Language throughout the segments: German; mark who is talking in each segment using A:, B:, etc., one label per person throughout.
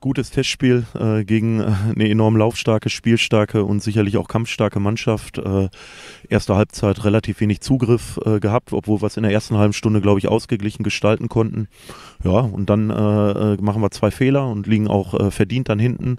A: gutes Testspiel äh, gegen äh, eine enorm laufstarke, spielstarke und sicherlich auch kampfstarke Mannschaft. Äh, erste Halbzeit relativ wenig Zugriff äh, gehabt, obwohl wir es in der ersten halben Stunde, glaube ich, ausgeglichen gestalten konnten. Ja, und dann äh, äh, machen wir zwei Fehler und liegen auch verdient dann hinten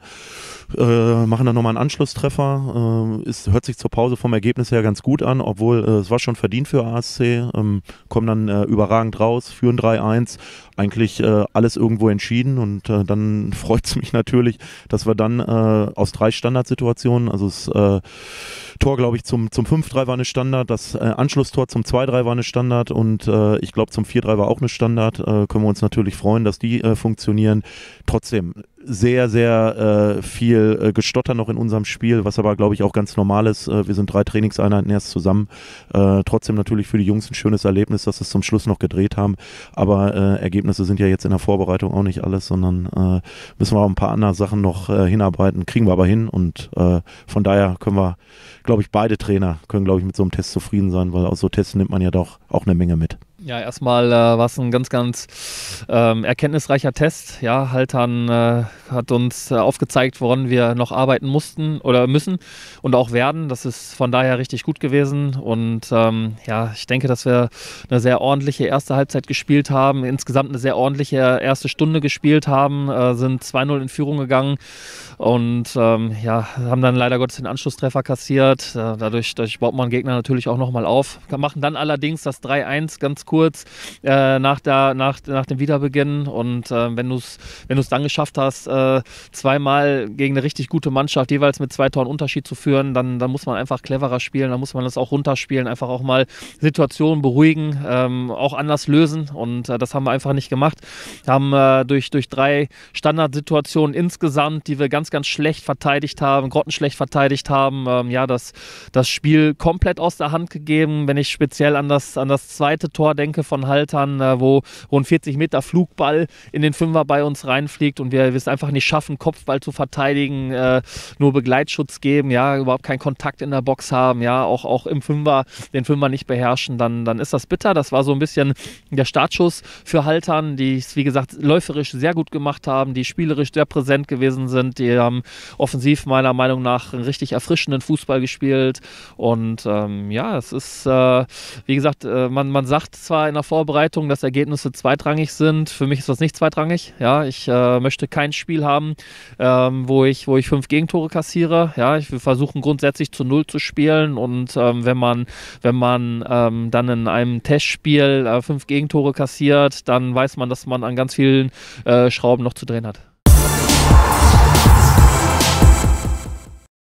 A: äh, machen dann nochmal einen Anschlusstreffer. Äh, ist, hört sich zur Pause vom Ergebnis her ganz gut an, obwohl äh, es war schon verdient für ASC. Ähm, kommen dann äh, überragend raus, führen 3-1. Eigentlich äh, alles irgendwo entschieden und äh, dann freut es mich natürlich, dass wir dann äh, aus drei Standardsituationen, also das Tor, glaube ich, zum, zum 5-3 war eine Standard, das Anschlusstor zum 2-3 war eine Standard und ich glaube zum 4-3 war auch eine Standard. können wir uns natürlich freuen, dass die funktionieren. Trotzdem, sehr, sehr äh, viel äh, Gestotter noch in unserem Spiel, was aber, glaube ich, auch ganz normal ist. Äh, wir sind drei Trainingseinheiten erst zusammen. Äh, trotzdem natürlich für die Jungs ein schönes Erlebnis, dass sie es zum Schluss noch gedreht haben. Aber äh, Ergebnisse sind ja jetzt in der Vorbereitung auch nicht alles, sondern äh, müssen wir auch ein paar andere Sachen noch hinarbeiten. Kriegen wir aber hin und von daher können wir, glaube ich, beide Trainer können, glaube ich, mit so einem Test zufrieden sein, weil aus so Tests nimmt man ja doch auch eine Menge mit.
B: Ja, erstmal äh, war es ein ganz, ganz ähm, erkenntnisreicher Test. Ja, Haltern äh, hat uns äh, aufgezeigt, woran wir noch arbeiten mussten oder müssen und auch werden. Das ist von daher richtig gut gewesen. Und ähm, ja, ich denke, dass wir eine sehr ordentliche erste Halbzeit gespielt haben, insgesamt eine sehr ordentliche erste Stunde gespielt haben, äh, sind 2-0 in Führung gegangen und ähm, ja, haben dann leider Gottes den Anschlusstreffer kassiert. Äh, dadurch, dadurch baut man Gegner natürlich auch nochmal auf, machen dann allerdings das 3-1 ganz cool kurz äh, nach, der, nach, nach dem Wiederbeginn. Und äh, wenn du es wenn dann geschafft hast, äh, zweimal gegen eine richtig gute Mannschaft jeweils mit zwei Toren Unterschied zu führen, dann, dann muss man einfach cleverer spielen, dann muss man das auch runterspielen, einfach auch mal Situationen beruhigen, ähm, auch anders lösen. Und äh, das haben wir einfach nicht gemacht. Wir haben äh, durch, durch drei Standardsituationen insgesamt, die wir ganz, ganz schlecht verteidigt haben, grottenschlecht verteidigt haben, ähm, ja, das, das Spiel komplett aus der Hand gegeben. Wenn ich speziell an das, an das zweite Tor denke, Denke von Haltern, äh, wo rund 40 Meter Flugball in den Fünfer bei uns reinfliegt und wir es einfach nicht schaffen, Kopfball zu verteidigen, äh, nur Begleitschutz geben, ja, überhaupt keinen Kontakt in der Box haben, ja, auch, auch im Fünfer, den Fünfer nicht beherrschen, dann, dann ist das bitter. Das war so ein bisschen der Startschuss für Haltern, die es, wie gesagt, läuferisch sehr gut gemacht haben, die spielerisch sehr präsent gewesen sind, die haben offensiv meiner Meinung nach einen richtig erfrischenden Fußball gespielt und ähm, ja, es ist, äh, wie gesagt, äh, man, man sagt, zwar in der Vorbereitung, dass Ergebnisse zweitrangig sind. Für mich ist das nicht zweitrangig. Ja, ich äh, möchte kein Spiel haben, ähm, wo, ich, wo ich fünf Gegentore kassiere. Ja, ich will versuchen grundsätzlich zu Null zu spielen. Und ähm, wenn man, wenn man ähm, dann in einem Testspiel äh, fünf Gegentore kassiert, dann weiß man, dass man an ganz vielen äh, Schrauben noch zu drehen hat.